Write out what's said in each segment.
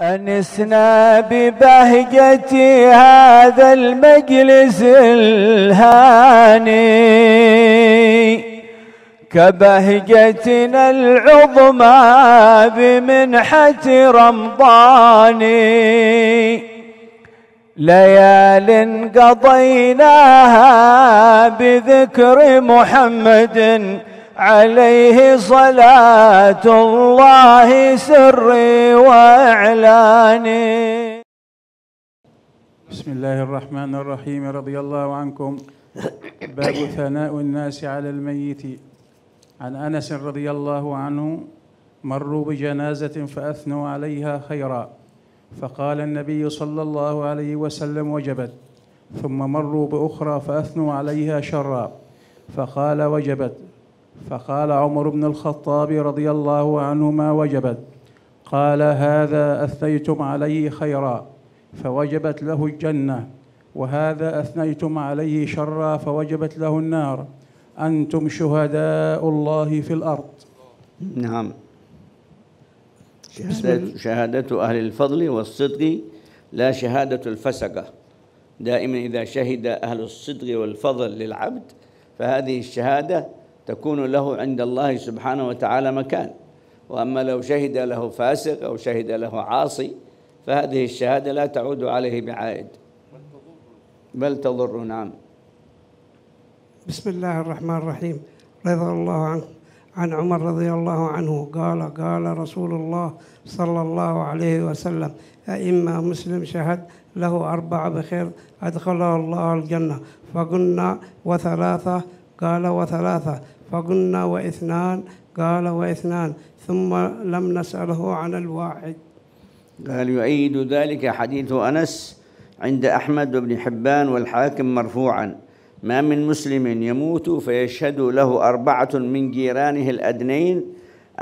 أنسنا ببهجة هذا المجلس الهاني كبهجتنا العظمى بمنحة رمضان ليال قضيناها بذكر محمد عليه صلاة الله سري وإعلاني بسم الله الرحمن الرحيم رضي الله عنكم باب ثناء الناس على الميت عن أنس رضي الله عنه مروا بجنازة فأثنوا عليها خيرا فقال النبي صلى الله عليه وسلم وجبت ثم مروا بأخرى فأثنوا عليها شرا فقال وجبت فقال عمر بن الخطاب رضي الله عنهما وجبت قال هذا أثنيتم عليه خيرا فوجبت له الجنة وهذا أثنيتم عليه شرا فوجبت له النار أنتم شهداء الله في الأرض نعم شهادة, شهادة أهل الفضل والصدق لا شهادة الفسقة دائما إذا شهد أهل الصدق والفضل للعبد فهذه الشهادة تكون له عند الله سبحانه وتعالى مكان واما لو شهد له فاسق او شهد له عاصي فهذه الشهاده لا تعود عليه بعائد بل تضر نعم بسم الله الرحمن الرحيم رضي الله عنك عن عمر رضي الله عنه قال قال رسول الله صلى الله عليه وسلم أئمة مسلم شهد له أربعة بخير أدخله الله الجنة فقلنا وثلاثة قال وثلاثة فقلنا واثنان قال واثنان ثم لم نسأله عن الواحد قال يؤيد ذلك حديث أنس عند أحمد بن حبان والحاكم مرفوعا ما من مسلم يموت فيشهد له أربعة من جيرانه الأدنين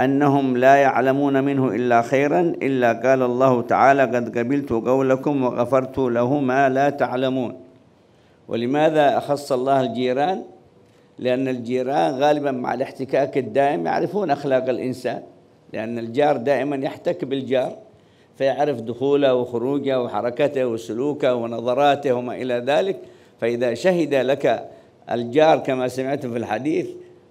أنهم لا يعلمون منه إلا خيرا إلا قال الله تعالى قد قبلت قولكم وغفرت له ما لا تعلمون ولماذا أخص الله الجيران لأن الجيران غالبا مع الاحتكاك الدائم يعرفون أخلاق الإنسان لأن الجار دائما يحتك بالجار فيعرف دخوله وخروجه وحركته وسلوكه ونظراته وما إلى ذلك فإذا شهد لك الجار كما سمعتم في الحديث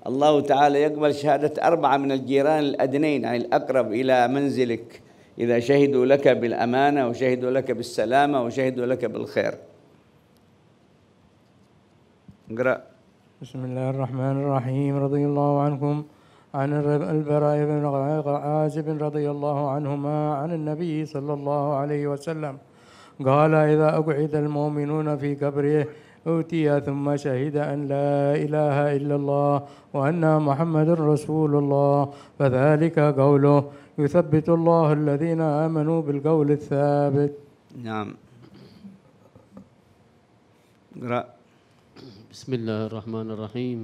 الله تعالى يقبل شهادة أربعة من الجيران الأدنين يعني الأقرب إلى منزلك إذا شهدوا لك بالأمانة وشهدوا لك بالسلامة وشهدوا لك بالخير اقرأ بسم الله الرحمن الرحيم رضي الله عنكم عن البراء بن عازب رضي الله عنهما عن النبي صلى الله عليه وسلم قال إذا أقعد المؤمنون في قبره أوتي ثم شهد أن لا إله إلا الله وأن محمد رسول الله فذلك قوله يثبت الله الذين آمنوا بالقول الثابت نعم بسم الله الرحمن الرحيم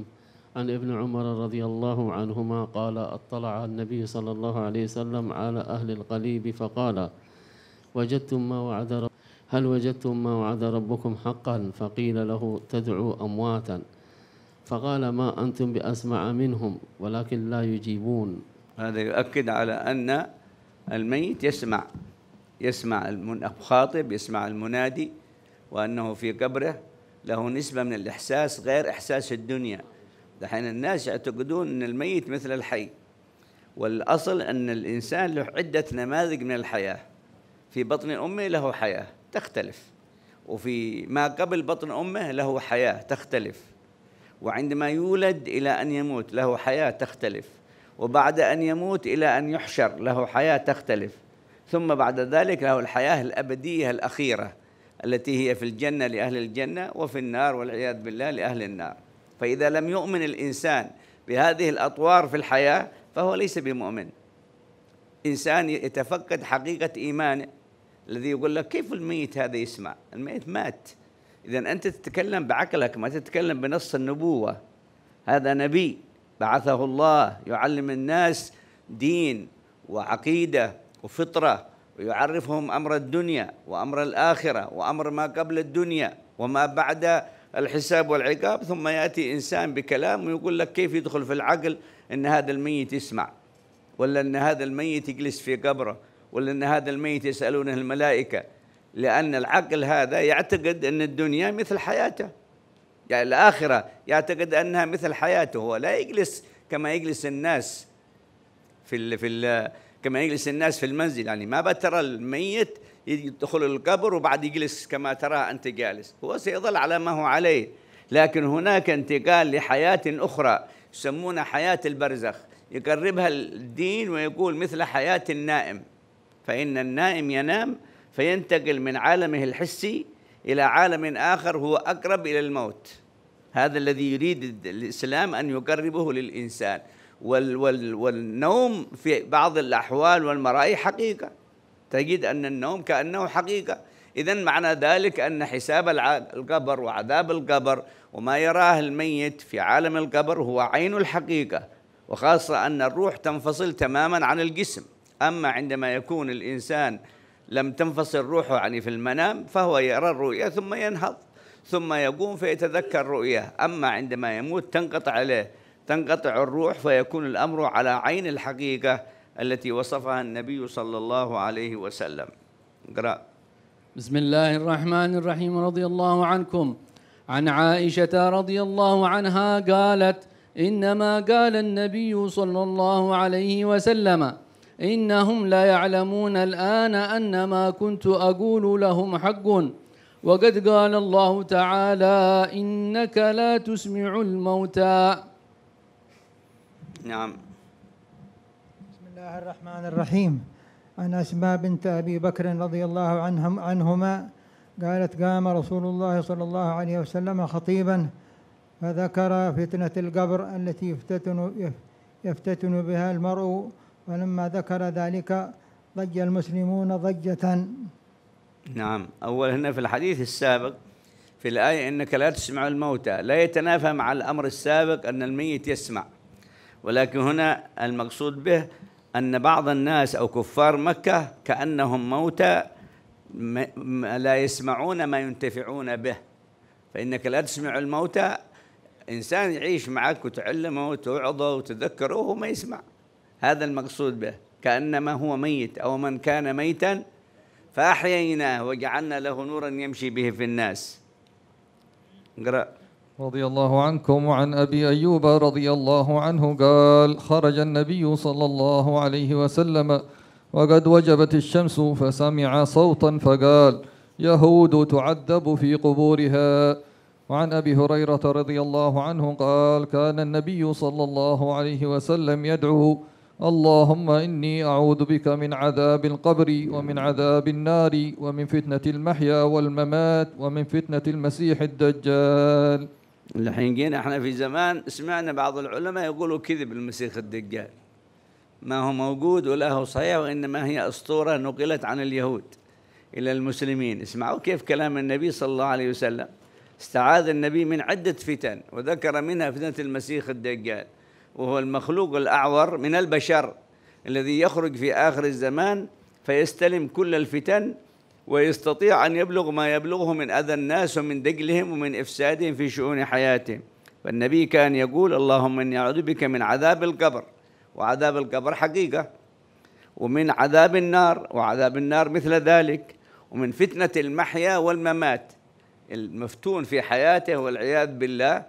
عن ابن عمر رضي الله عنهما قال اطلع النبي صلى الله عليه وسلم على أهل القليب فقال وجدتم ما وعد رب هل وجدتم ما وعد ربكم حقا فقيل له تدعو أمواتا فقال ما أنتم بأسمع منهم ولكن لا يجيبون هذا يؤكد على أن الميت يسمع يسمع المخاطب يسمع المنادي وأنه في قبره له نسبة من الإحساس غير إحساس الدنيا دحين الناس يعتقدون أن الميت مثل الحي والأصل أن الإنسان له عدة نماذج من الحياة في بطن أمه له حياة تختلف وفي ما قبل بطن أمه له حياة تختلف وعندما يولد إلى أن يموت له حياة تختلف وبعد أن يموت إلى أن يحشر له حياة تختلف ثم بعد ذلك له الحياة الأبدية الأخيرة التي هي في الجنة لأهل الجنة وفي النار والعياذ بالله لأهل النار فإذا لم يؤمن الإنسان بهذه الأطوار في الحياة فهو ليس بمؤمن إنسان يتفقد حقيقة إيمانه الذي يقول لك كيف الميت هذا يسمع الميت مات إذا أنت تتكلم بعقلك ما تتكلم بنص النبوة هذا نبي بعثه الله يعلم الناس دين وعقيدة وفطرة ويعرفهم امر الدنيا وامر الاخره وامر ما قبل الدنيا وما بعد الحساب والعقاب ثم ياتي انسان بكلام ويقول لك كيف يدخل في العقل ان هذا الميت يسمع ولا ان هذا الميت يجلس في قبره ولا ان هذا الميت يسالونه الملائكه لان العقل هذا يعتقد ان الدنيا مثل حياته يعني الاخره يعتقد انها مثل حياته هو لا يجلس كما يجلس الناس في الـ في الـ كما يجلس الناس في المنزل يعني ما بترى الميت يدخل القبر وبعد يجلس كما ترى أنت جالس هو سيظل على ما هو عليه لكن هناك انتقال لحياة أخرى يسمونها حياة البرزخ يقربها الدين ويقول مثل حياة النائم فإن النائم ينام فينتقل من عالمه الحسي إلى عالم آخر هو أقرب إلى الموت هذا الذي يريد الإسلام أن يقربه للإنسان وال وال والنوم في بعض الأحوال والمرأي حقيقة تجد أن النوم كأنه حقيقة إذا معنى ذلك أن حساب القبر وعذاب القبر وما يراه الميت في عالم القبر هو عين الحقيقة وخاصة أن الروح تنفصل تماما عن الجسم أما عندما يكون الإنسان لم تنفصل روحه يعني في المنام فهو يرى الرؤيا ثم ينهض ثم يقوم فيتذكر رؤياه أما عندما يموت تنقطع عليه تنقطع الروح فيكون الأمر على عين الحقيقة التي وصفها النبي صلى الله عليه وسلم اقرأ بسم الله الرحمن الرحيم رضي الله عنكم عن عائشة رضي الله عنها قالت إنما قال النبي صلى الله عليه وسلم إنهم لا يعلمون الآن أن ما كنت أقول لهم حق وقد قال الله تعالى إنك لا تسمع الموتى نعم بسم الله الرحمن الرحيم عن أسماء بنت أبي بكر رضي الله عنهم عنهما قالت قام رسول الله صلى الله عليه وسلم خطيبا فذكر فتنة القبر التي يفتتن يفتتن بها المرء ولما ذكر ذلك ضج المسلمون ضجة نعم أول هنا في الحديث السابق في الآية إنك لا تسمع الموتى لا يتنافى مع الأمر السابق أن الميت يسمع ولكن هنا المقصود به أن بعض الناس أو كفار مكة كأنهم موتى لا يسمعون ما ينتفعون به فإنك لا تسمع الموتى إنسان يعيش معك وتعلمه وتوعظه وتذكره وهو ما يسمع هذا المقصود به كأنما هو ميت أو من كان ميتا فأحييناه وجعلنا له نورا يمشي به في الناس اقرأ رضي الله عنكم وعن أبي أيوب رضي الله عنه قال خرج النبي صلى الله عليه وسلم وقد وجبت الشمس فسمع صوتا فقال يهود تعذب في قبورها وعن أبي هريرة رضي الله عنه قال كان النبي صلى الله عليه وسلم يدعو اللهم إني أعوذ بك من عذاب القبر ومن عذاب النار ومن فتنة المحيا والممات ومن فتنة المسيح الدجال الحين جينا احنا في زمان سمعنا بعض العلماء يقولوا كذب المسيخ الدجال ما هو موجود ولا هو صحيح وانما هي اسطوره نقلت عن اليهود الى المسلمين اسمعوا كيف كلام النبي صلى الله عليه وسلم استعاذ النبي من عده فتن وذكر منها فتنه المسيخ الدجال وهو المخلوق الاعور من البشر الذي يخرج في اخر الزمان فيستلم كل الفتن ويستطيع أن يبلغ ما يبلغه من أذى الناس ومن دجلهم ومن إفسادهم في شؤون حياتهم فالنبي كان يقول اللهم إني أعوذ بك من عذاب القبر وعذاب القبر حقيقة ومن عذاب النار وعذاب النار مثل ذلك ومن فتنة المحيا والممات المفتون في حياته والعياذ بالله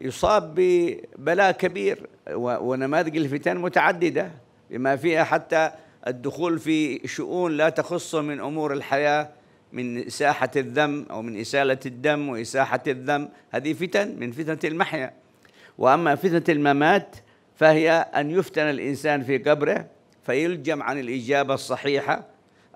يصاب ببلاء كبير ونماذج الفتن متعددة بما فيها حتى الدخول في شؤون لا تخصه من امور الحياه من اساحه الذم او من اساله الدم واساحه الذم هذه فتن من فتنه المحيا واما فتنه الممات فهي ان يفتن الانسان في قبره فيلجم عن الاجابه الصحيحه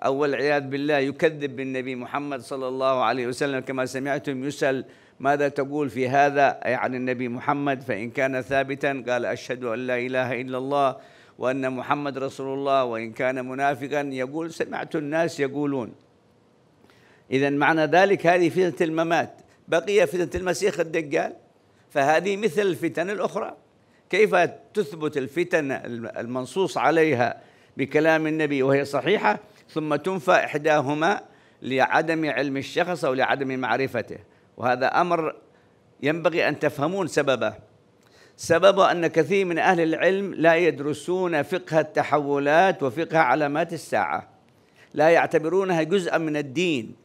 او والعياذ بالله يكذب بالنبي محمد صلى الله عليه وسلم كما سمعتم يسال ماذا تقول في هذا أي عن النبي محمد فإن كان ثابتا قال أشهد أن لا إله إلا الله وأن محمد رسول الله وإن كان منافقا يقول سمعت الناس يقولون إذا معنى ذلك هذه فتنة الممات بقي فتنة المسيح الدجال فهذه مثل الفتن الأخرى كيف تثبت الفتن المنصوص عليها بكلام النبي وهي صحيحة ثم تنفى إحداهما لعدم علم الشخص أو لعدم معرفته وهذا أمر ينبغي أن تفهمون سببه سبب أن كثير من أهل العلم لا يدرسون فقه التحولات وفقه علامات الساعة لا يعتبرونها جزءا من الدين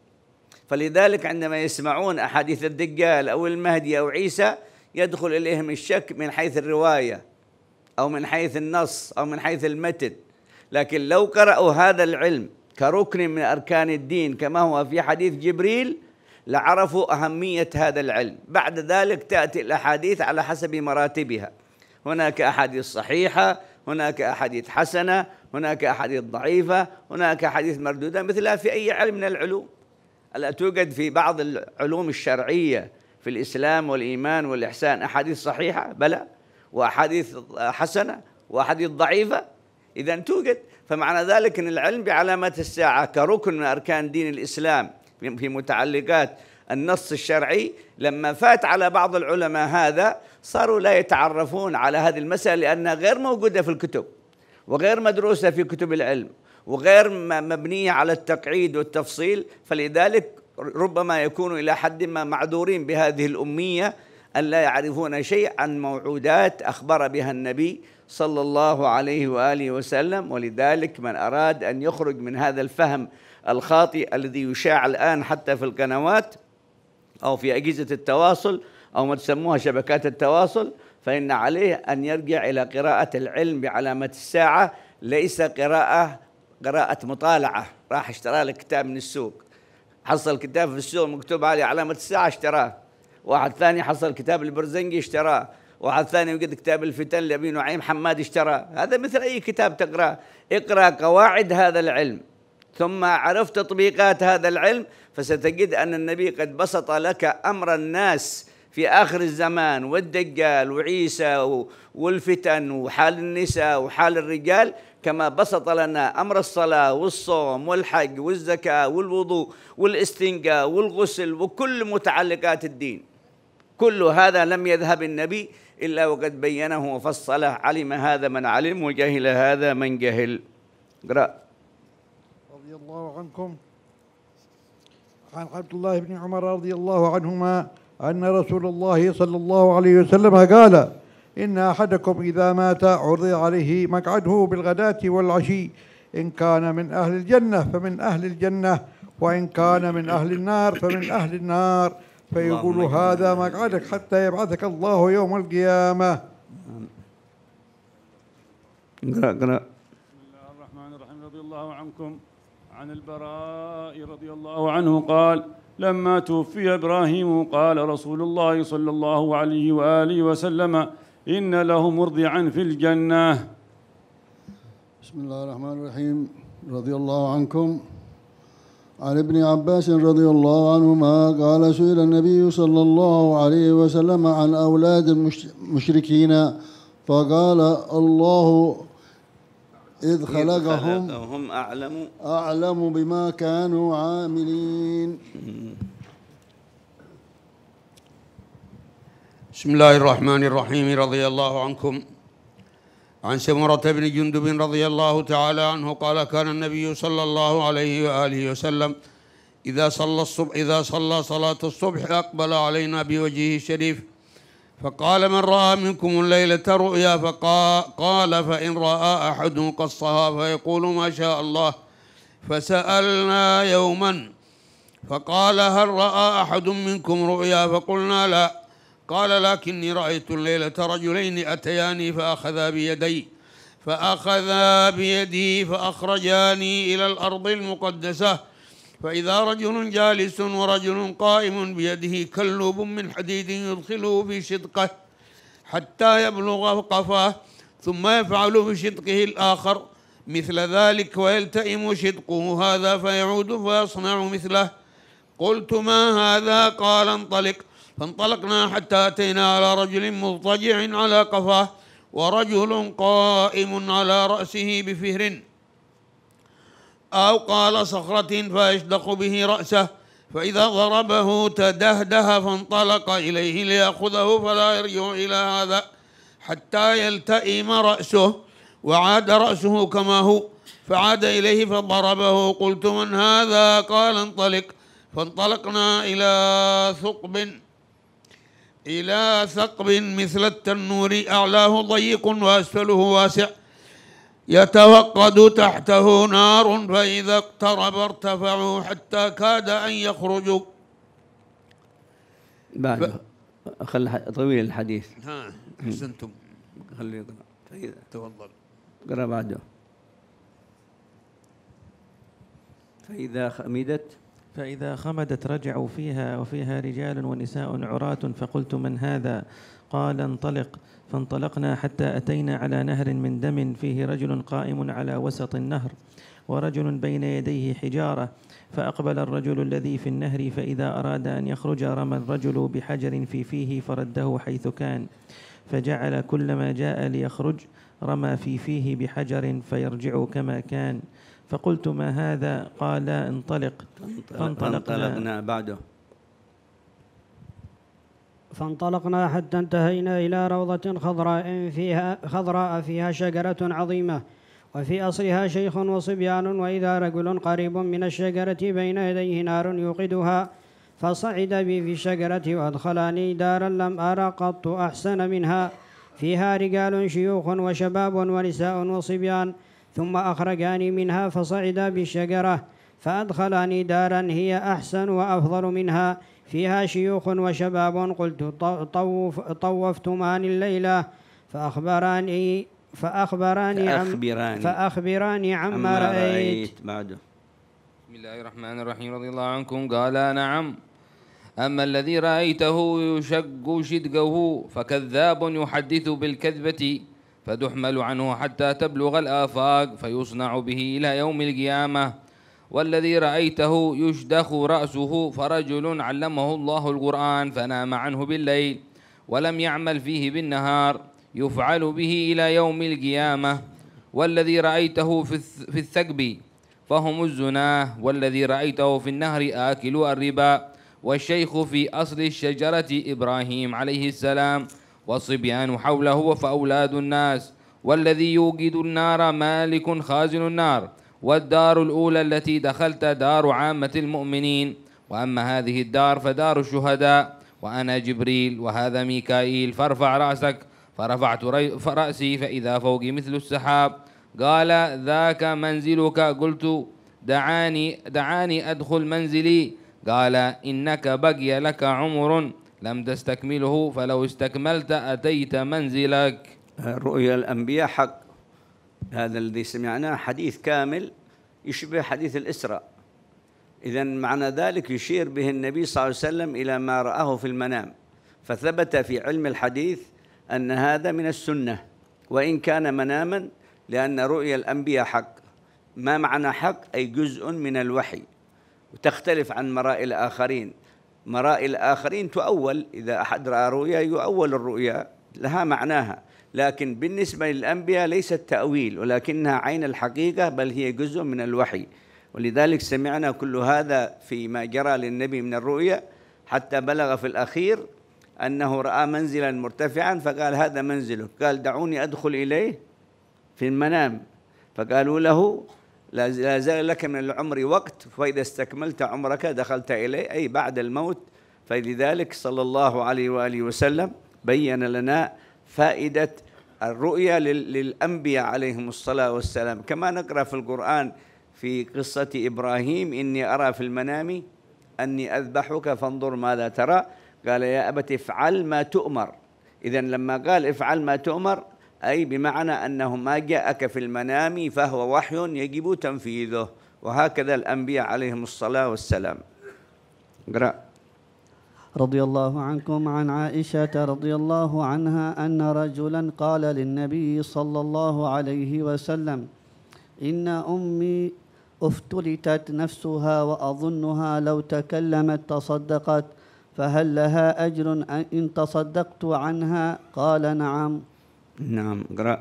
فلذلك عندما يسمعون أحاديث الدجال أو المهدي أو عيسى يدخل إليهم الشك من حيث الرواية أو من حيث النص أو من حيث المتن لكن لو قرأوا هذا العلم كركن من أركان الدين كما هو في حديث جبريل لعرفوا أهمية هذا العلم بعد ذلك تأتي الأحاديث على حسب مراتبها هناك أحاديث صحيحة هناك أحاديث حسنة هناك أحاديث ضعيفة هناك أحاديث مردودة مثلها في أي علم من العلوم ألا توجد في بعض العلوم الشرعية في الإسلام والإيمان والإحسان أحاديث صحيحة بلى وأحاديث حسنة وأحاديث ضعيفة إذا توجد فمعنى ذلك أن العلم بعلامة الساعة كركن من أركان دين الإسلام في متعلقات النص الشرعي لما فات على بعض العلماء هذا صاروا لا يتعرفون على هذه المسألة لأنها غير موجودة في الكتب وغير مدروسة في كتب العلم وغير مبنية على التقعيد والتفصيل فلذلك ربما يكونوا إلى حد ما معذورين بهذه الأمية أن لا يعرفون شيء عن موعودات أخبر بها النبي صلى الله عليه وآله وسلم ولذلك من أراد أن يخرج من هذا الفهم الخاطئ الذي يشاع الآن حتى في القنوات أو في أجهزة التواصل أو ما تسموها شبكات التواصل فإن عليه أن يرجع إلى قراءة العلم بعلامة الساعة ليس قراءة قراءة مطالعة راح اشترى لك كتاب من السوق حصل كتاب في السوق مكتوب عليه علامة الساعة اشتراه واحد ثاني حصل كتاب البرزنجي اشتراه واحد ثاني وجد كتاب الفتن لأبي نعيم حماد اشتراه هذا مثل أي كتاب تقرأه اقرأ قواعد هذا العلم ثم عرفت تطبيقات هذا العلم فستجد أن النبي قد بسط لك أمر الناس في آخر الزمان والدجال وعيسى والفتن وحال النساء وحال الرجال كما بسط لنا أمر الصلاة والصوم والحج والزكاة والوضوء والاستنجاء والغسل وكل متعلقات الدين كل هذا لم يذهب النبي إلا وقد بينه وفصله علم هذا من علم وجهل هذا من جهل اقرأ رضي الله عنكم عن عبد الله بن عمر رضي الله عنهما أن رسول الله صلى الله عليه وسلم قال إن أحدكم إذا مات عرض عليه مقعده بالغداة والعشي إن كان من أهل الجنة فمن أهل الجنة وإن كان من أهل النار فمن أهل النار فيقول هذا مقعدك حتى يبعثك الله يوم القيامة اقرأ اقرأ بسم الله الرحمن الرحيم رضي الله عنكم عن البراء رضي الله عنه قال لما توفي ابراهيم قال رسول الله صلى الله عليه واله وسلم ان له مرضعا في الجنه بسم الله الرحمن الرحيم رضي الله عنكم عن ابن عباس رضي الله عنهما قال سئل النبي صلى الله عليه وسلم عن أولاد المشركين فقال الله إذ خلقهم هم أعلم أعلم بما كانوا عاملين بسم الله الرحمن الرحيم رضي الله عنكم عن سمرة بن جندب رضي الله تعالى عنه قال كان النبي صلى الله عليه وآله وسلم إذا صلى الصبح إذا صلى صلاة الصبح أقبل علينا بوجهه الشريف فقال من رأى منكم الليلة رؤيا فقال فإن رأى أحد قصها فيقول ما شاء الله فسألنا يوما فقال هل رأى أحد منكم رؤيا فقلنا لا قال لكني رأيت الليلة رجلين أتياني فأخذا بيدي فأخذا بيدي فأخرجاني إلى الأرض المقدسة فإذا رجل جالس ورجل قائم بيده كلوب من حديد يدخله في شدقه حتى يبلغ قفاه ثم يفعل في شدقه الآخر مثل ذلك ويلتئم شدقه هذا فيعود فيصنع مثله قلت ما هذا قال انطلق فانطلقنا حتى أتينا على رجل مضطجع على قفاه ورجل قائم على رأسه بفهر أو قال صخرة فيشدق به رأسه فإذا ضربه تدهده فانطلق إليه ليأخذه فلا يرجع إلى هذا حتى يلتئم رأسه وعاد رأسه كما هو فعاد إليه فضربه قلت من هذا قال انطلق فانطلقنا إلى ثقب إلى ثقب مثل التنور أعلاه ضيق وأسفله واسع يتوقد تحته نار فإذا اقترب ارتفعوا حتى كاد أن يخرجوا بعد ف... خل طويل الحديث ها أحسنتم خلي يقرأ تفضل اقرأ بعده فإذا خمدت فإذا خمدت رجعوا فيها وفيها رجال ونساء عراة فقلت من هذا قال انطلق فانطلقنا حتى أتينا على نهر من دم فيه رجل قائم على وسط النهر ورجل بين يديه حجارة فأقبل الرجل الذي في النهر فإذا أراد أن يخرج رمى الرجل بحجر في فيه فرده حيث كان فجعل كلما جاء ليخرج رمى في فيه بحجر فيرجع كما كان فقلت ما هذا قال انطلق فانطلقنا, فانطلقنا بعده فانطلقنا حتى انتهينا إلى روضة خضراء فيها, خضراء فيها شجرة عظيمة وفي أصلها شيخ وصبيان وإذا رجل قريب من الشجرة بين يديه نار يوقدها فصعد بي في الشجرة وأدخلني دارا لم أرى قط أحسن منها فيها رجال شيوخ وشباب ونساء وصبيان ثم أخرجاني منها فصعد بالشجرة فأدخلني دارا هي أحسن وأفضل منها فيها شيوخ وشباب قلت طوف طوفتماني الليلة فأخبراني فأخبراني فأخبراني, فأخبراني عما رأيت بعده بسم الله الرحمن الرحيم رضي الله عنكم قال نعم أما الذي رأيته يشق شدقه فكذاب يحدث بالكذبة فتحمل عنه حتى تبلغ الآفاق فيصنع به إلى يوم القيامة والذي رأيته يشدخ رأسه فرجل علمه الله القرآن فنام عنه بالليل ولم يعمل فيه بالنهار يفعل به إلى يوم القيامة والذي رأيته في الثقب فهم الزناه والذي رأيته في النهر آكل الربا والشيخ في أصل الشجرة إبراهيم عليه السلام والصبيان حوله فأولاد الناس والذي يوقد النار مالك خازن النار والدار الأولى التي دخلت دار عامة المؤمنين وأما هذه الدار فدار الشهداء وأنا جبريل وهذا ميكائيل فارفع رأسك فرفعت رأسي فإذا فوقي مثل السحاب قال ذاك منزلك قلت دعاني دعاني أدخل منزلي قال إنك بقي لك عمر لم تستكمله فلو استكملت أتيت منزلك رؤيا الأنبياء حق هذا الذي سمعناه حديث كامل يشبه حديث الإسراء إذا معنى ذلك يشير به النبي صلى الله عليه وسلم إلى ما رآه في المنام فثبت في علم الحديث أن هذا من السنة وإن كان مناما لأن رؤيا الأنبياء حق ما معنى حق أي جزء من الوحي وتختلف عن مرائي الآخرين مرائي الآخرين تؤول إذا أحد رأى رؤيا يؤول الرؤيا لها معناها لكن بالنسبة للأنبياء ليست تأويل ولكنها عين الحقيقة بل هي جزء من الوحي ولذلك سمعنا كل هذا فيما جرى للنبي من الرؤيا حتى بلغ في الأخير أنه رأى منزلا مرتفعا فقال هذا منزلك قال دعوني أدخل إليه في المنام فقالوا له لا زال لك من العمر وقت فإذا استكملت عمرك دخلت إليه أي بعد الموت فلذلك صلى الله عليه وآله وسلم بين لنا فائدة الرؤيا للأنبياء عليهم الصلاة والسلام كما نقرأ في القرآن في قصة إبراهيم إني أرى في المنام أني أذبحك فانظر ماذا ترى قال يا أبت افعل ما تؤمر إذا لما قال افعل ما تؤمر أي بمعنى أنه ما جاءك في المنام فهو وحي يجب تنفيذه وهكذا الأنبياء عليهم الصلاة والسلام اقرأ رضي الله عنكم عن عائشة رضي الله عنها أن رجلا قال للنبي صلى الله عليه وسلم إن أمي افتلتت نفسها وأظنها لو تكلمت تصدقت فهل لها أجر إن تصدقت عنها قال نعم نعم اقرأ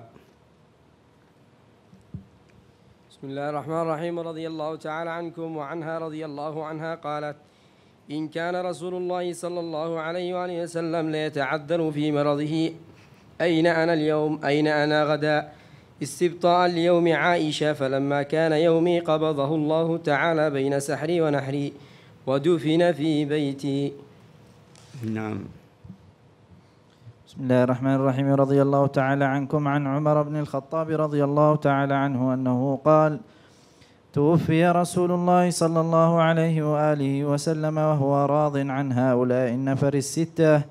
بسم الله الرحمن الرحيم رضي الله تعالى عنكم وعنها رضي الله عنها قالت إن كان رسول الله صلى الله عليه وآله وسلم ليتعذر في مرضه أين أنا اليوم أين أنا غدا استبطاء ليوم عائشة فلما كان يومي قبضه الله تعالى بين سحري ونحري ودفن في بيتي نعم بسم الله الرحمن الرحيم رضي الله تعالى عنكم عن عمر بن الخطاب رضي الله تعالى عنه أنه قال توفي رسول الله صلى الله عليه وآله وسلم وهو راض عن هؤلاء النفر الستة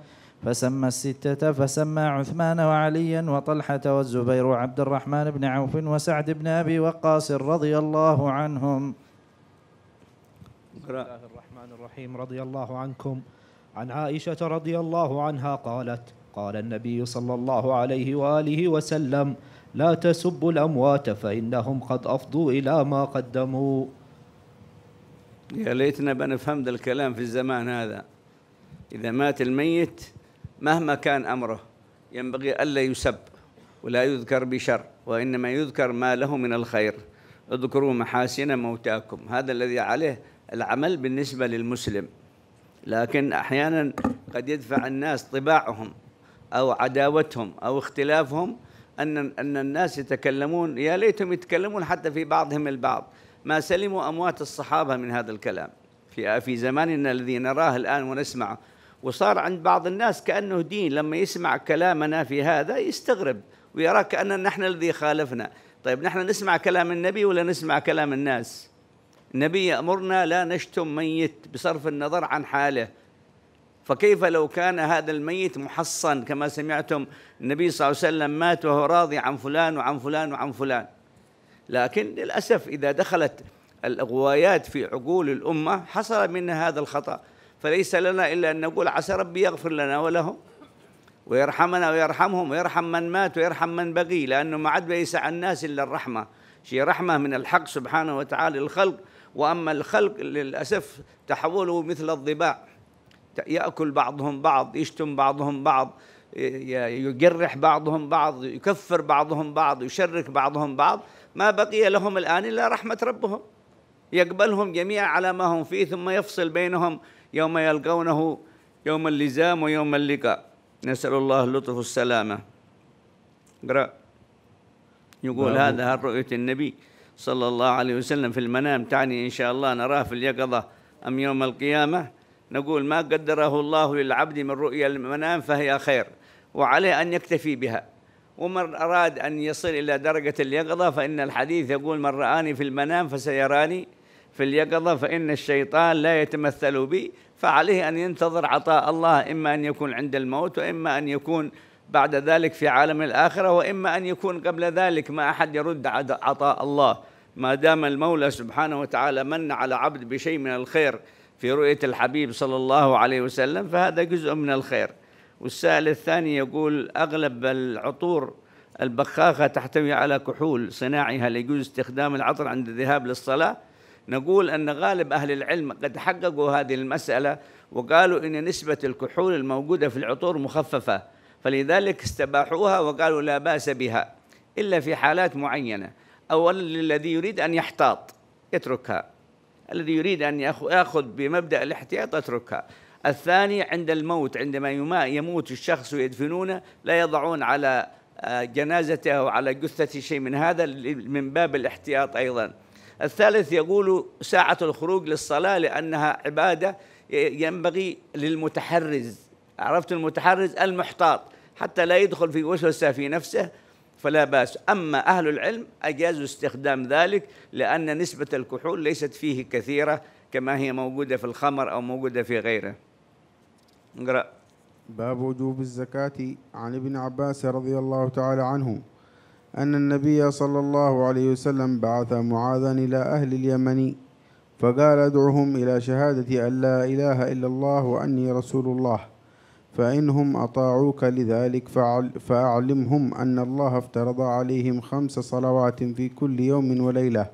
فسمى الستة فسمى عثمان وعليا وطلحة والزبير وعبد الرحمن بن عوف وسعد بن أبي وقاص رضي الله عنهم بسم الله الرحمن الرحيم رضي الله عنكم عن عائشة رضي الله عنها قالت قال النبي صلى الله عليه وآله وسلم لا تسبوا الأموات فإنهم قد أفضوا إلى ما قدموا يا ليتنا بنفهم ذا الكلام في الزمان هذا إذا مات الميت مهما كان أمره ينبغي ألا يسب ولا يذكر بشر وإنما يذكر ما له من الخير اذكروا محاسن موتاكم هذا الذي عليه العمل بالنسبة للمسلم لكن أحيانا قد يدفع الناس طباعهم أو عداوتهم أو اختلافهم أن أن الناس يتكلمون يا ليتهم يتكلمون حتى في بعضهم البعض ما سلموا أموات الصحابة من هذا الكلام في في زماننا الذي نراه الآن ونسمعه وصار عند بعض الناس كأنه دين لما يسمع كلامنا في هذا يستغرب ويرى كأن نحن الذي خالفنا طيب نحن نسمع كلام النبي ولا نسمع كلام الناس النبي يأمرنا لا نشتم ميت بصرف النظر عن حاله فكيف لو كان هذا الميت محصن كما سمعتم النبي صلى الله عليه وسلم مات وهو راضي عن فلان وعن فلان وعن فلان لكن للأسف إذا دخلت الغوايات في عقول الأمة حصل منها هذا الخطأ فليس لنا إلا أن نقول عسى ربي يغفر لنا ولهم ويرحمنا ويرحمهم ويرحم من مات ويرحم من بقي لأنه ما عاد بيسع الناس إلا الرحمة شيء رحمة من الحق سبحانه وتعالى للخلق وأما الخلق للأسف تحولوا مثل الضباع ياكل بعضهم بعض يشتم بعضهم بعض يجرح بعضهم بعض يكفر بعضهم بعض يشرك بعضهم بعض ما بقي لهم الان الا رحمه ربهم يقبلهم جميعا على ما هم فيه ثم يفصل بينهم يوم يلقونه يوم اللزام ويوم اللقاء نسال الله اللطف والسلامه اقرا يقول نعم. هذا رؤيه النبي صلى الله عليه وسلم في المنام تعني ان شاء الله نراه في اليقظه ام يوم القيامه نقول ما قدره الله للعبد من رؤيا المنام فهي خير وعليه أن يكتفي بها ومن أراد أن يصل إلى درجة اليقظة فإن الحديث يقول من رآني في المنام فسيراني في اليقظة فإن الشيطان لا يتمثل بي فعليه أن ينتظر عطاء الله إما أن يكون عند الموت وإما أن يكون بعد ذلك في عالم الآخرة وإما أن يكون قبل ذلك ما أحد يرد عطاء الله ما دام المولى سبحانه وتعالى من على عبد بشيء من الخير في رؤية الحبيب صلى الله عليه وسلم فهذا جزء من الخير والسائل الثاني يقول أغلب العطور البخاخة تحتوي على كحول صناعها ليجوز استخدام العطر عند الذهاب للصلاة نقول أن غالب أهل العلم قد حققوا هذه المسألة وقالوا إن نسبة الكحول الموجودة في العطور مخففة فلذلك استباحوها وقالوا لا بأس بها إلا في حالات معينة أولا للذي يريد أن يحتاط يتركها الذي يريد أن يأخذ بمبدأ الاحتياط أتركها الثاني عند الموت عندما يموت الشخص ويدفنونه لا يضعون على آه، جنازته أو على جثته شيء من هذا من باب الاحتياط أيضا الثالث يقول ساعة الخروج للصلاة لأنها عبادة ينبغي للمتحرز عرفت المتحرز المحتاط حتى لا يدخل في وسوسة في نفسه فلا بأس أما أهل العلم أجازوا استخدام ذلك لأن نسبة الكحول ليست فيه كثيرة كما هي موجودة في الخمر أو موجودة في غيره نقرأ باب وجوب الزكاة عن ابن عباس رضي الله تعالى عنه أن النبي صلى الله عليه وسلم بعث معاذا إلى أهل اليمن فقال ادعهم إلى شهادة أن لا إله إلا الله وأني رسول الله فإنهم أطاعوك لذلك فأعلمهم أن الله افترض عليهم خمس صلوات في كل يوم وليلة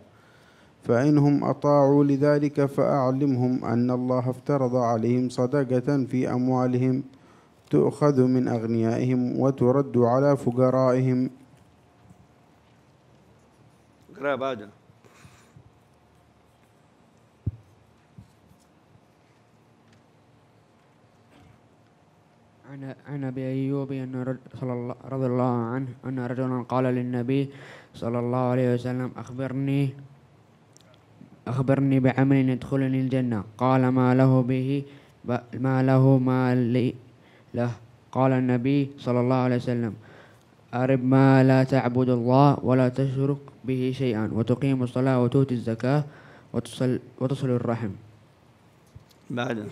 فإنهم أطاعوا لذلك فأعلمهم أن الله افترض عليهم صدقة في أموالهم تؤخذ من أغنيائهم وترد على فقرائهم. عن عن ابي ايوب ان رضي الله عنه ان رجلا قال للنبي صلى الله عليه وسلم اخبرني اخبرني بعمل يدخلني الجنه قال ما له به ما له ما لي له قال النبي صلى الله عليه وسلم أرب ما لا تعبد الله ولا تشرك به شيئا وتقيم الصلاة وتؤتي الزكاة وتصل, وتصل الرحم بعد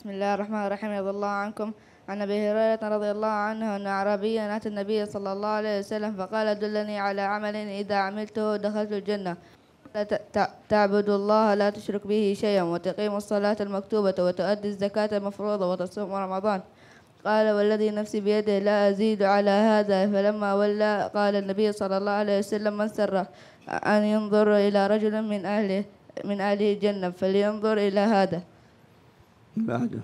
بسم الله الرحمن الرحيم رضي الله عنكم عن أبي هريرة رضي الله عنه أن أعرابيا أتى النبي صلى الله عليه وسلم فقال دلني على عمل إذا عملته دخلت الجنة تعبد الله لا تشرك به شيئا وتقيم الصلاة المكتوبة وتؤدي الزكاة المفروضة وتصوم رمضان قال والذي نفسي بيده لا أزيد على هذا فلما ولى قال النبي صلى الله عليه وسلم من سره أن ينظر إلى رجل من أهله من أهله الجنة فلينظر إلى هذا بعده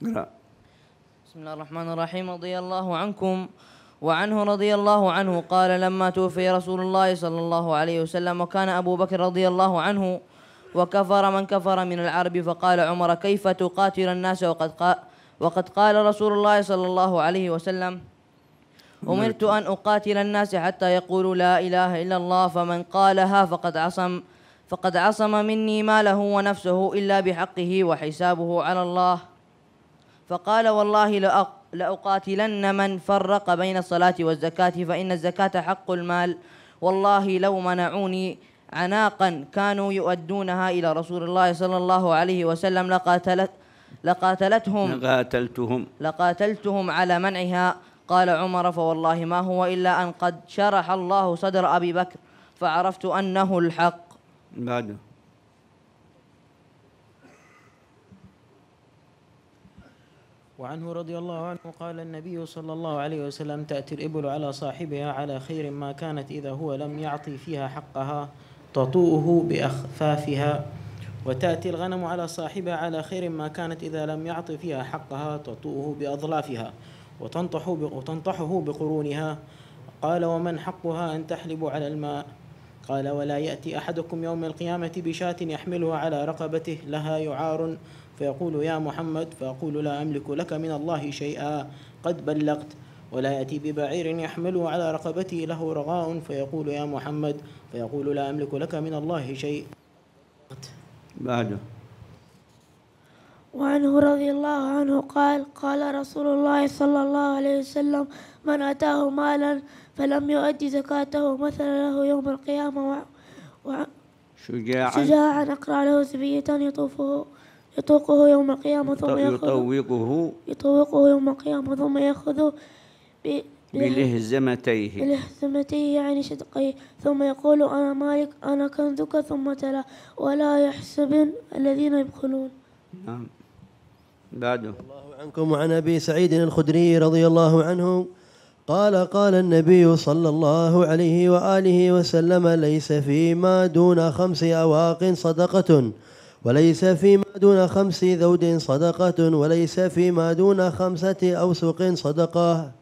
لا. بسم الله الرحمن الرحيم رضي الله عنكم وعنه رضي الله عنه قال لما توفي رسول الله صلى الله عليه وسلم وكان أبو بكر رضي الله عنه وكفر من كفر من العرب فقال عمر كيف تقاتل الناس وقد قال وقد قال رسول الله صلى الله عليه وسلم أمرت أن أقاتل الناس حتى يقولوا لا إله إلا الله فمن قالها فقد عصم فقد عصم مني ماله ونفسه إلا بحقه وحسابه على الله فقال والله لأقاتلن من فرق بين الصلاة والزكاة فإن الزكاة حق المال والله لو منعوني عناقا كانوا يؤدونها إلى رسول الله صلى الله عليه وسلم لقاتلت لقاتلتهم لقاتلتهم لقاتلتهم على منعها قال عمر فوالله ما هو إلا أن قد شرح الله صدر أبي بكر فعرفت أنه الحق بعده وعنه رضي الله عنه قال النبي صلى الله عليه وسلم تأتي الإبل على صاحبها على خير ما كانت إذا هو لم يعطي فيها حقها تطوءه بأخفافها وتأتي الغنم على صاحبها على خير ما كانت إذا لم يعطي فيها حقها تطوءه بأظلافها وتنطح وتنطحه بقرونها قال ومن حقها أن تحلب على الماء قال ولا يأتي أحدكم يوم القيامة بشاة يحملها على رقبته لها يعار فيقول يا محمد فأقول لا أملك لك من الله شيئا قد بلغت ولا يأتي ببعير يحمله على رقبته له رغاء فيقول يا محمد فيقول لا أملك لك من الله شيء بعده وعنه رضي الله عنه قال قال رسول الله صلى الله عليه وسلم من أتاه مالا فلم يؤدي زكاته مثل له يوم القيامة و... و... شجاعا شجاعا أقرأ له سبية يطوفه يطوقه يوم القيامة ثم يطوقه يطوقه يوم القيامة ثم يأخذه ب... بلهزمتيه بلهزمتيه يعني شدقيه ثم يقول أنا مالك أنا كنزك ثم تلا ولا يحسبن الذين يبخلون نعم بعده الله عنكم وعن أبي سعيد الخدري رضي الله عنه قال قال النبي صلى الله عليه وآله وسلم ليس فيما دون خمس أواق صدقة وليس فيما دون خمس ذود صدقة وليس فيما دون خمسة أوسق صدقة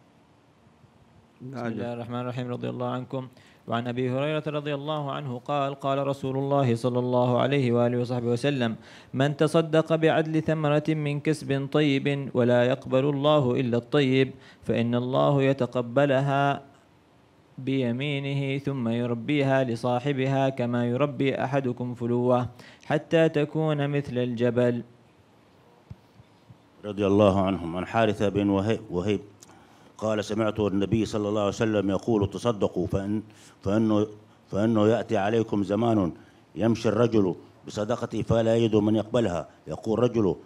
بسم الله الرحمن الرحيم رضي الله عنكم وعن ابي هريره رضي الله عنه قال قال رسول الله صلى الله عليه واله وصحبه وسلم من تصدق بعدل ثمره من كسب طيب ولا يقبل الله الا الطيب فان الله يتقبلها بيمينه ثم يربيها لصاحبها كما يربي احدكم فلوه حتى تكون مثل الجبل رضي الله عنهم عن حارثه بن وهيب قال سمعت النبي صلى الله عليه وسلم يقول تصدقوا فإن فإنه, فإنه يأتي عليكم زمان يمشي الرجل بصدقته فلا يجد من يقبلها يقول رجل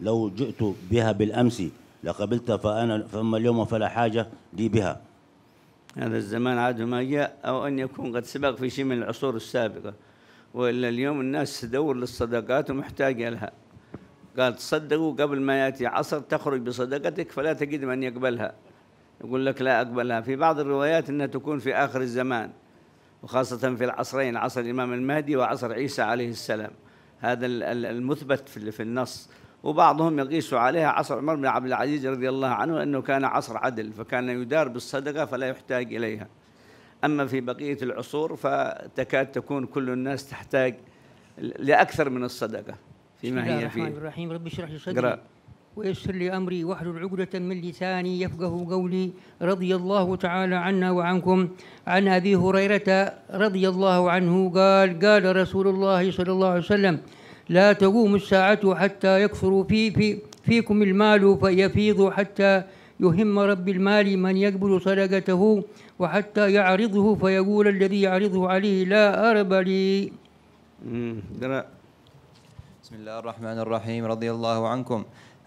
لو جئت بها بالأمس لقبلت فأنا فأما اليوم فلا حاجة لي بها هذا الزمان عاد ما جاء أو أن يكون قد سبق في شيء من العصور السابقة وإلا اليوم الناس تدور للصدقات ومحتاجة لها قال تصدقوا قبل ما يأتي عصر تخرج بصدقتك فلا تجد من يقبلها يقول لك لا أقبلها في بعض الروايات أنها تكون في آخر الزمان وخاصة في العصرين عصر الإمام المهدي وعصر عيسى عليه السلام هذا المثبت في النص وبعضهم يقيس عليها عصر عمر بن عبد العزيز رضي الله عنه أنه كان عصر عدل فكان يدار بالصدقة فلا يحتاج إليها أما في بقية العصور فتكاد تكون كل الناس تحتاج لأكثر من الصدقة فيما هي فيه بسم الله الرحمن الرحيم رب اشرح لي صدري ويسر لي أمري واحلل عقدة من لساني يفقه قولي رضي الله تعالى عنا وعنكم عن أبي هريرة رضي الله عنه قال قال رسول الله صلى الله عليه وسلم لا تقوم الساعة حتى يكثر في, في فيكم المال فيفيض حتى يهم رب المال من يقبل صدقته وحتى يعرضه فيقول الذي يعرضه عليه لا أرب لي بسم الله الرحمن الرحيم رضي الله عنكم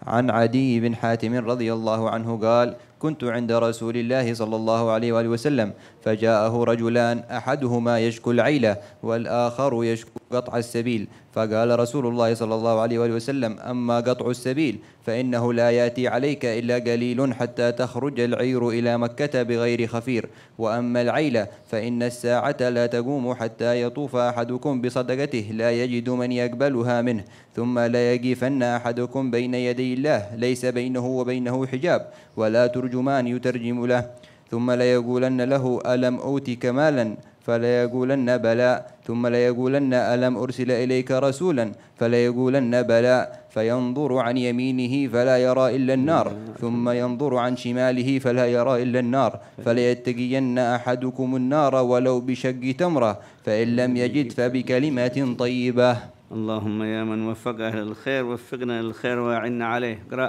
عن عدي بن حاتم رضي الله عنه قال كنت عند رسول الله صلى الله عليه وآله وسلم فجاءه رجلان أحدهما يشكو العيلة والآخر يشكو قطع السبيل فقال رسول الله صلى الله عليه وآله وسلم أما قطع السبيل فإنه لا يأتي عليك إلا قليل حتى تخرج العير إلى مكة بغير خفير وأما العيلة فإن الساعة لا تقوم حتى يطوف أحدكم بصدقته لا يجد من يقبلها منه ثم لا يقفن أحدكم بين يدي الله ليس بينه وبينه حجاب ولا ترجع ترجمان يترجم له ثم ليقولن له ألم أوتك مالا فليقولن بلى ثم ليقولن ألم أرسل إليك رسولا فليقولن بلى فينظر عن يمينه فلا يرى إلا النار ثم ينظر عن شماله فلا يرى إلا النار فليتقين أحدكم النار ولو بشق تمرة فإن لم يجد فبكلمات طيبة اللهم يا من وفق أهل الخير وفقنا للخير وأعنا عليه اقرأ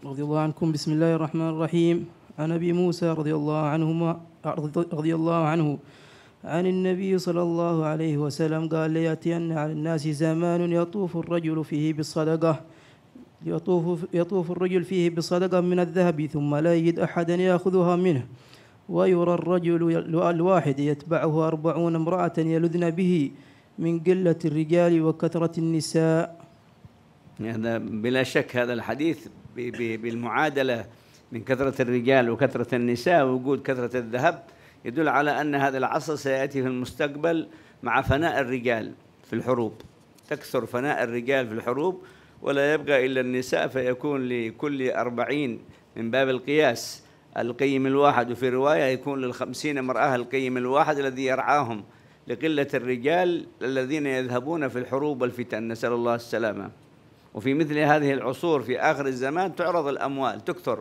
رضي الله عنكم بسم الله الرحمن الرحيم عن ابي موسى رضي الله عنهما رضي الله عنه عن النبي صلى الله عليه وسلم قال لياتين على الناس زمان يطوف الرجل فيه بالصدقه يطوف يطوف الرجل فيه بصدقة من الذهب ثم لا يجد أحدا يأخذها منه ويرى الرجل الواحد يتبعه أربعون امرأة يلذن به من قلة الرجال وكثرة النساء يعني هذا بلا شك هذا الحديث بالمعادلة من كثرة الرجال وكثرة النساء ووجود كثرة الذهب يدل على أن هذا العصر سيأتي في المستقبل مع فناء الرجال في الحروب تكثر فناء الرجال في الحروب ولا يبقى إلا النساء فيكون لكل أربعين من باب القياس القيم الواحد وفي رواية يكون للخمسين امرأة القيم الواحد الذي يرعاهم لقلة الرجال الذين يذهبون في الحروب والفتن نسأل الله السلامة وفي مثل هذه العصور في آخر الزمان تعرض الأموال تكثر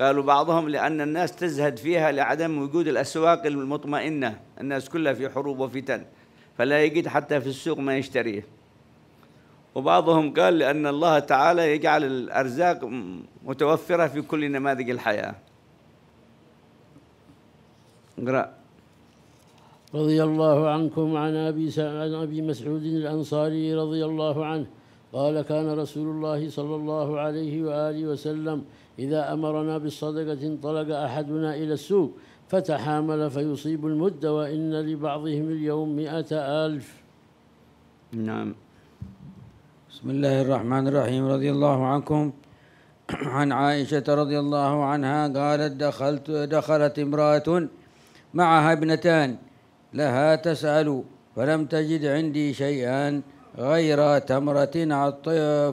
قالوا بعضهم لأن الناس تزهد فيها لعدم وجود الأسواق المطمئنة الناس كلها في حروب وفتن فلا يجد حتى في السوق ما يشتريه وبعضهم قال لأن الله تعالى يجعل الأرزاق متوفرة في كل نماذج الحياة اقرأ رضي الله عنكم عن أبي, عن أبي مسعود الأنصاري رضي الله عنه قال كان رسول الله صلى الله عليه وآله وسلم إذا أمرنا بالصدقة انطلق أحدنا إلى السوق فتحامل فيصيب المد وإن لبعضهم اليوم مئة ألف نعم بسم الله الرحمن الرحيم رضي الله عنكم عن عائشة رضي الله عنها قالت دخلت دخلت امرأة معها ابنتان لها تسأل فلم تجد عندي شيئا غير تمرة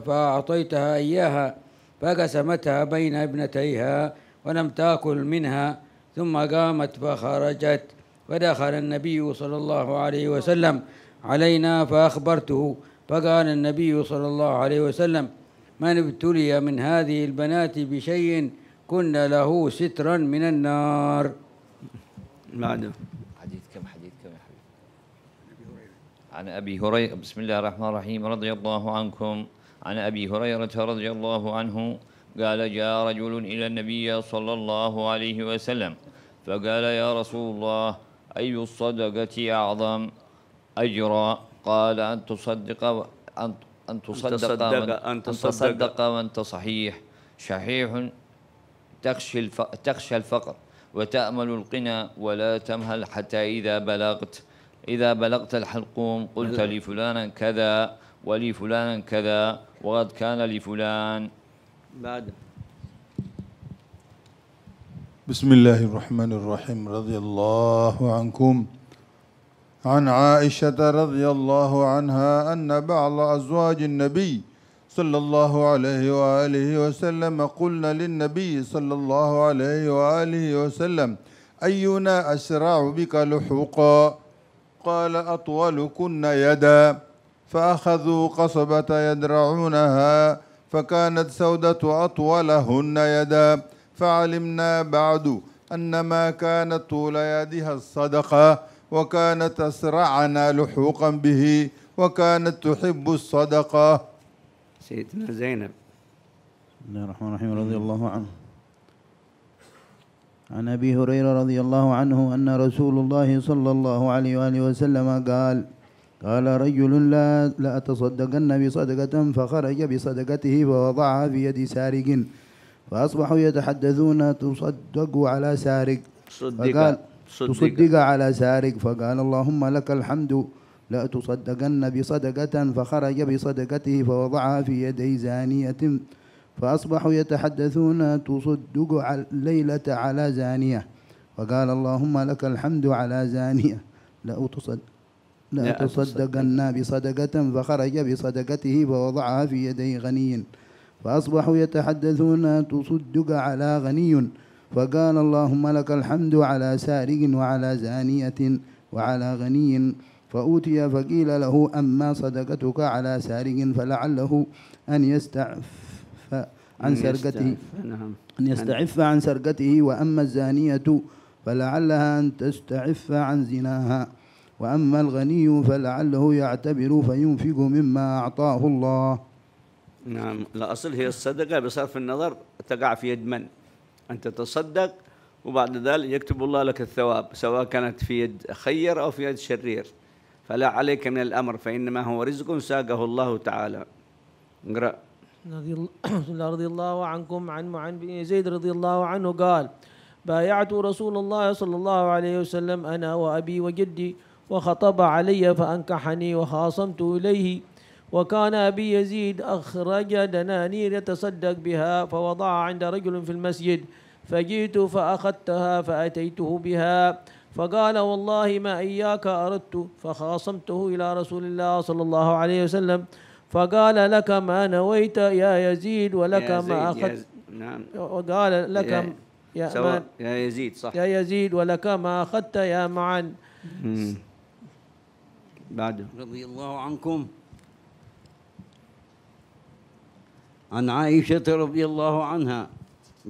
فأعطيتها إياها فقسمتها بين ابنتيها ولم تأكل منها ثم قامت فخرجت فدخل النبي صلى الله عليه وسلم علينا فأخبرته فقال النبي صلى الله عليه وسلم من ابتلي من هذه البنات بشيء كن له سترا من النار عن أبي هريرة بسم الله الرحمن الرحيم رضي الله عنكم عن أبي هريرة رضي الله عنه قال جاء رجل إلى النبي صلى الله عليه وسلم فقال يا رسول الله أي الصدقة أعظم أجرا قال أن تصدق أن أن تصدق أن تصدق وأنت صحيح شحيح تخشى تخشى الفقر وتأمل القنا ولا تمهل حتى إذا بلغت إذا بلغت الحلقوم قلت نعم. لفلانا كذا ولفلانا كذا وقد كان لفلان بعد بسم الله الرحمن الرحيم رضي الله عنكم عن عائشة رضي الله عنها أن بعض أزواج النبي صلى الله عليه وآله وسلم قلنا للنبي صلى الله عليه وآله وسلم أينا أسرع بك لحوقا قال أطولكن يدا فأخذوا قصبة يدرعونها فكانت سودة أطولهن يدا فعلمنا بعد أن ما كانت طول يدها الصدقة وكانت أسرعنا لحوقا به وكانت تحب الصدقة سيدنا زينب بسم الله الرحمن الرحيم رضي الله عنه عن أبي هريرة رضي الله عنه أن رسول الله صلى الله عليه وآله وسلم قال قال رجل لا لأتصدقن بصدقة فخرج بصدقته فوضعها في يد سارق فأصبحوا يتحدثون تصدق على سارق فقال تصدق على سارق فقال اللهم لك الحمد لا تصدقن بصدقة فخرج بصدقته فوضعها في يدي زانية فأصبحوا يتحدثون تصدق الليلة على زانية وقال اللهم لك الحمد على زانية لا لا تصدقنا بصدقة فخرج بصدقته فوضعها في يدي غني فأصبحوا يتحدثون تصدق على غني فقال اللهم لك الحمد على سارق وعلى زانية وعلى غني فأوتي فقيل له أما صدقتك على سارق فلعله أن يستعف عن سرقته أن نعم. يستعف عن سرقته وأما الزانية فلعلها أن تستعف عن زناها وأما الغني فلعله يعتبر فينفق مما أعطاه الله نعم الأصل هي الصدقة بصرف النظر تقع في يد من أن تتصدق وبعد ذلك يكتب الله لك الثواب سواء كانت في يد خير أو في يد شرير فلا عليك من الأمر فإنما هو رزق ساقه الله تعالى اقرأ رضي الله عنكم عن معن بن زيد رضي الله عنه قال بايعت رسول الله صلى الله عليه وسلم أنا وأبي وجدي وخطب علي فأنكحني وخاصمت إليه وكان أبي يزيد أخرج دنانير يتصدق بها فوضع عند رجل في المسجد فجئت فأخذتها فأتيته بها فقال والله ما إياك أردت فخاصمته إلى رسول الله صلى الله عليه وسلم فقال لك ما نويت يا يزيد ولك يا ما أخذت نعم وقال لك يا, يا, يا يزيد صح يا يزيد ولك ما أخذت يا معن بعد رضي الله عنكم عن عائشة رضي الله عنها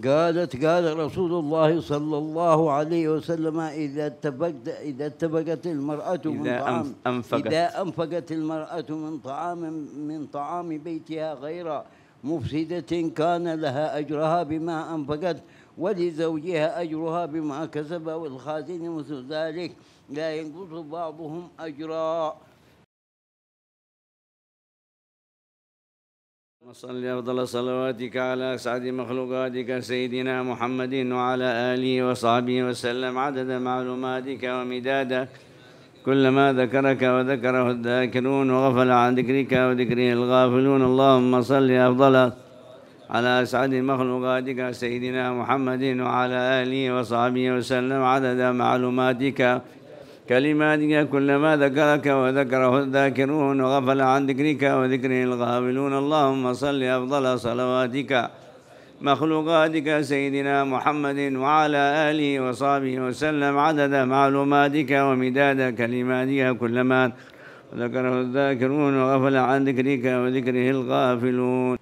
قالت قال رسول الله صلى الله عليه وسلم إذا اتبقت إذا اتبقت المرأة من إذا طعام أنفقت إذا أنفقت المرأة من طعام من طعام بيتها غير مفسدة كان لها أجرها بما أنفقت ولزوجها أجرها بما كسب والخازن مثل ذلك لا ينقص بعضهم أجرا وصلي أفضل صلواتك على أسعد مخلوقاتك سيدنا محمد وعلى آله وصحبه وسلم عدد معلوماتك ومدادك كلما ذكرك وذكره الذاكرون وغفل عن ذكرك وذكره الغافلون اللهم صل أفضل على أسعد مخلوقاتك سيدنا محمد وعلى آله وصحبه وسلم عدد معلوماتك كلماتك كلما ذكرك وذكره الذاكرون وغفل عن ذكرك وذكره الغافلون اللهم صل أفضل صلواتك مخلوقاتك سيدنا محمد وعلى آله وصحبه وسلم عدد معلوماتك ومداد كلماتك كلما ذكره الذاكرون وغفل عن ذكرك وذكره الغافلون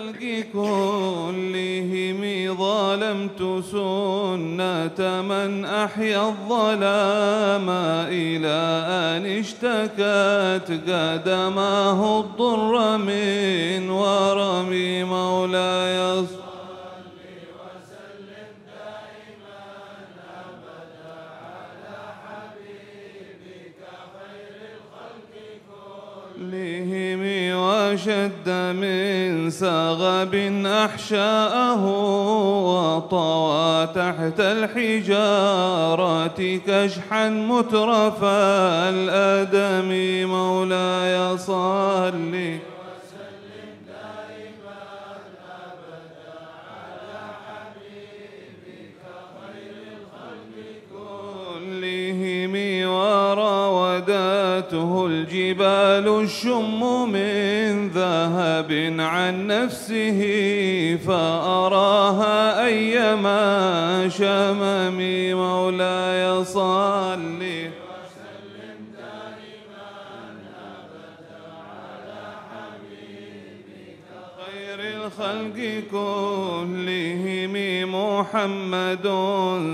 خلق كلهم ظلمت سنة من أحيا الظلام إلى أن اشتكت قدماه الضر من ورم مولاي ساغ أحشاءه وطوى تحت الحجارة كشحا مترفا الأدم مولاي صلِّ سألته الجبال الشم من ذهب عن نفسه فأراها أيما شمم مولاي صلي الخلق كلهم محمد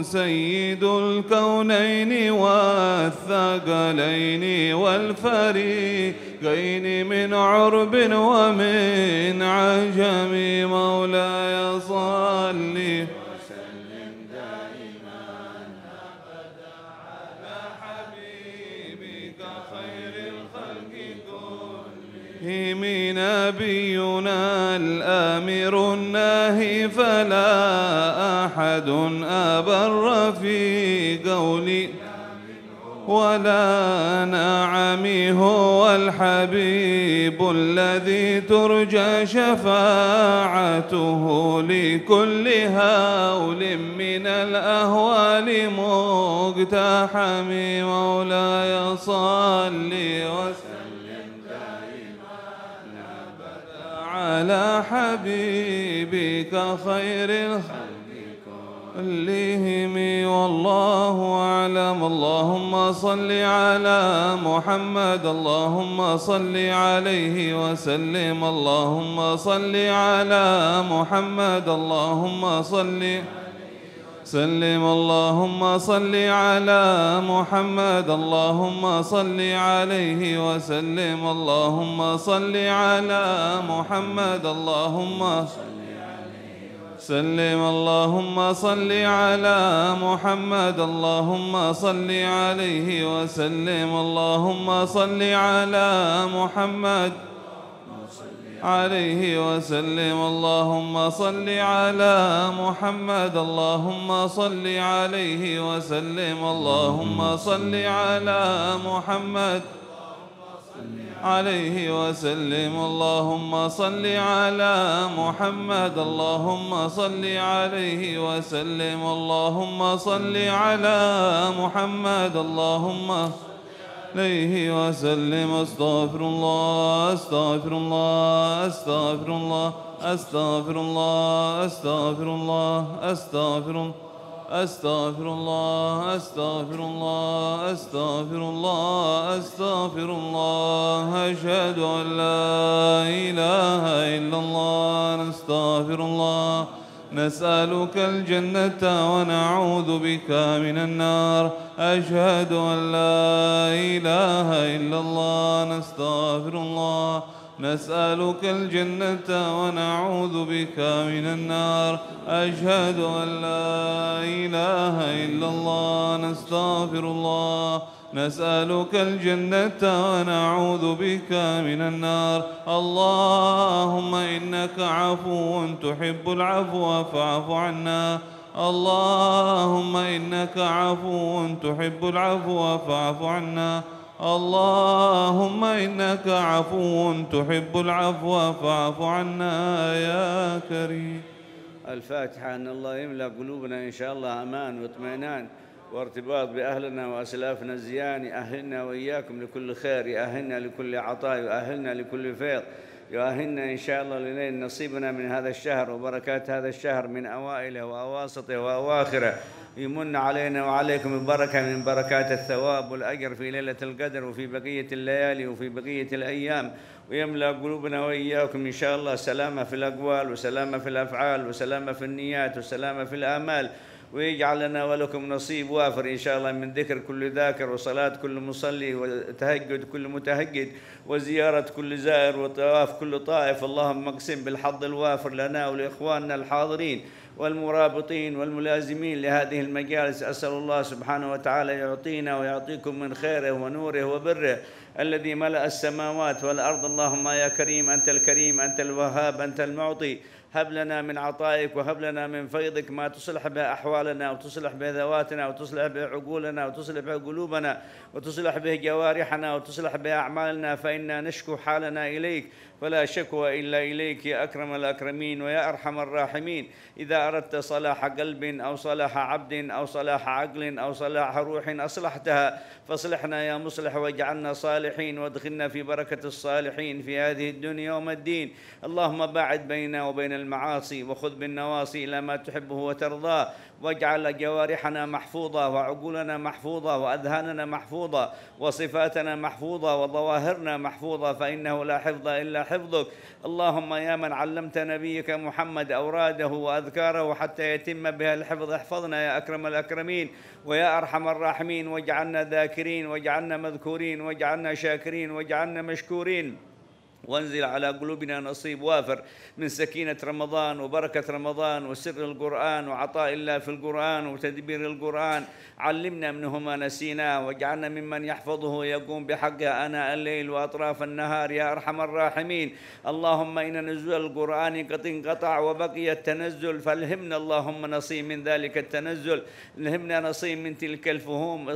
سيد الكونين والثقلين والفريقين من عرب ومن عجم مولاي صلِّ نبينا الآمر الناهي فلا أحد أبر في قولي ولا نعمي هو الحبيب الذي ترجى شفاعته لكل هول من الأهوال مقتحم مولاي صل وسلم على حبيبك خير الخلق كلهم والله أعلم اللهم صل على محمد اللهم صل عليه وسلم اللهم صل على محمد اللهم صل على سلم اللهم صل على محمد اللهم صل عليه وسلم اللهم صل على محمد اللهم صل سلم اللهم صل على محمد اللهم صل عليه وسلم اللهم صل على محمد عليه وسلم اللهم صل على محمد اللهم صل عليه وسلم اللهم صل على محمد عليه وسلم اللهم صل على محمد اللهم صل عليه وسلم اللهم صل على محمد اللهم صل عليه وسلم استغفر الله استغفر الله استغفر الله استغفر الله استغفر الله استغفر استغفر الله استغفر الله استغفر الله استغفر الله اشهد ان لا اله الا الله استغفر الله نسألك الجنة ونعوذ بك من النار أشهد أن لا إله إلا الله نستغفر الله نسألك الجنة ونعوذ بك من النار أشهد أن لا إله إلا الله نستغفر الله نسألك الجنة ونعوذ بك من النار اللهم إنك عفو تحب العفو فاعف عنا اللهم إنك عفو تحب العفو فاعف عنا اللهم إنك عفو تحب العفو فاعف عنا يا كريم الفاتحة أن الله يملأ قلوبنا إن شاء الله أمان واطمئنان وارتباط بأهلنا وأسلافنا الزيان أهلنا وإياكم لكل خير يأهلنا لكل عطاء يأهلنا لكل فيض يؤهلنا إن شاء الله لليل نصيبنا من هذا الشهر وبركات هذا الشهر من أوائله وأواسطه وأواخره يمن علينا وعليكم البركة من بركات الثواب والأجر في ليلة القدر وفي بقية الليالي وفي بقية الأيام ويملأ قلوبنا وإياكم إن شاء الله سلامة في الأقوال وسلامة في الأفعال وسلامة في النيات وسلامة في الآمال ويجعل لنا ولكم نصيب وافر إن شاء الله من ذكر كل ذاكر وصلاة كل مصلي وتهجد كل متهجد وزيارة كل زائر وطواف كل طائف اللهم اقسم بالحظ الوافر لنا ولإخواننا الحاضرين والمرابطين والملازمين لهذه المجالس أسأل الله سبحانه وتعالى يعطينا ويعطيكم من خيره ونوره وبره الذي ملأ السماوات والأرض اللهم يا كريم أنت الكريم أنت الوهاب أنت المعطي هب لنا من عطائك وهب لنا من فيضك ما تصلح به أحوالنا وتصلح به ذواتنا وتصلح به عقولنا وتصلح به قلوبنا وتصلح به جوارحنا وتصلح به أعمالنا فإنا نشكو حالنا إليك فلا شكوى إلا إليك يا أكرم الأكرمين ويا أرحم الراحمين إذا أردت صلاح قلب أو صلاح عبد أو صلاح عقل أو صلاح روح أصلحتها فاصلحنا يا مصلح واجعلنا صالحين وادخلنا في بركة الصالحين في هذه الدنيا يوم الدين اللهم باعد بيننا وبين المعاصي وخذ بالنواصي إلى ما تحبه وترضاه واجعل جوارحنا محفوظة وعقولنا محفوظة وأذهاننا محفوظة وصفاتنا محفوظة وظواهرنا محفوظة فإنه لا حفظ إلا حفظك اللهم يا من علمت نبيك محمد أوراده وأذكاره حتى يتم بها الحفظ احفظنا يا أكرم الأكرمين ويا أرحم الراحمين واجعلنا ذاكرين واجعلنا مذكورين واجعلنا شاكرين واجعلنا مشكورين وانزل على قلوبنا نصيب وافر من سكينة رمضان وبركة رمضان وسر القرآن وعطاء الله في القرآن وتدبير القرآن علمنا منه ما نسينا واجعلنا ممن يحفظه يقوم بحقه أنا الليل وأطراف النهار يا أرحم الراحمين اللهم إن نزول القرآن قد انقطع وبقي التنزل فالهمنا اللهم نصيب من ذلك التنزل الهمنا نصيب من تلك الفهوم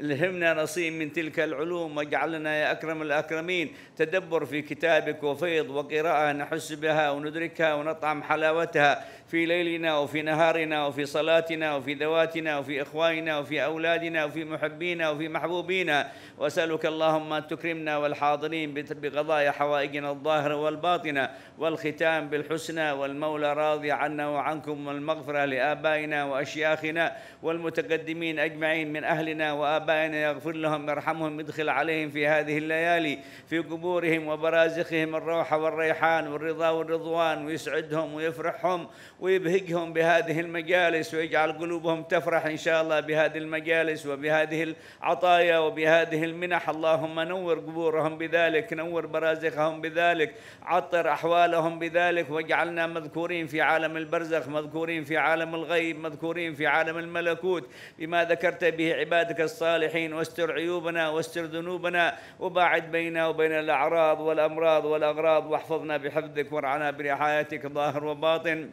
الهمنا نصيب من تلك العلوم واجعلنا يا أكرم الأكرمين تدبر في كتابك وفيض وقراءة نحس بها وندركها ونطعم حلاوتها في ليلنا وفي نهارنا وفي صلاتنا وفي ذواتنا وفي إخواننا وفي أولادنا وفي محبينا وفي محبوبينا وأسألك اللهم أن تكرمنا والحاضرين بقضايا حوائجنا الظاهرة والباطنة والختام بالحسنى والمولى راضي عنا وعنكم والمغفرة لآبائنا وأشياخنا والمتقدمين أجمعين من أهلنا وآبائنا يغفر لهم يرحمهم يدخل عليهم في هذه الليالي في قبورهم وبرازخهم الروح والريحان والرضا والرضوان ويسعدهم ويفرحهم ويبهجهم بهذه المجالس ويجعل قلوبهم تفرح ان شاء الله بهذه المجالس وبهذه العطايا وبهذه المنح اللهم نور قبورهم بذلك نور برازخهم بذلك عطر احوالهم بذلك واجعلنا مذكورين في عالم البرزخ مذكورين في عالم الغيب مذكورين في عالم الملكوت بما ذكرت به عبادك الصالحين واستر عيوبنا واستر ذنوبنا وباعد بيننا وبين الاعراض والامراض والاغراض واحفظنا بحفظك وارعنا برعايتك ظاهر وباطن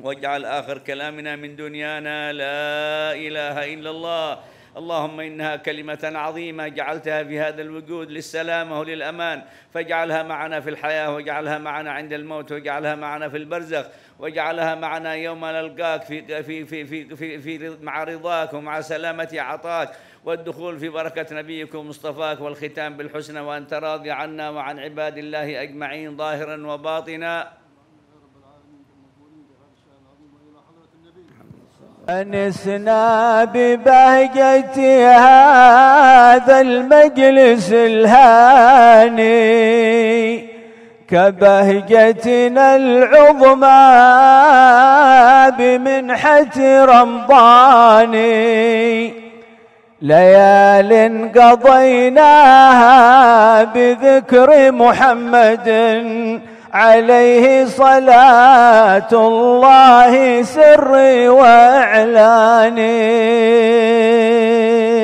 واجعل آخر كلامنا من دنيانا لا إله إلا الله اللهم انها كلمه عظيمه جعلتها في هذا الوجود للسلامه وللامان فاجعلها معنا في الحياه واجعلها معنا عند الموت واجعلها معنا في البرزخ واجعلها معنا يوم نلقاك في في في في في, في مع رضاك ومع سلامه عطاك والدخول في بركة نبيك ومصطفاك والختام بالحسنى وأنت راضي عنا وعن عباد الله أجمعين ظاهرا وباطنا أنسنا ببهجة هذا المجلس الهاني كبهجتنا العظمى بمنحة رمضان ليال قضيناها بذكر محمد عليه صلاة الله سري وإعلاني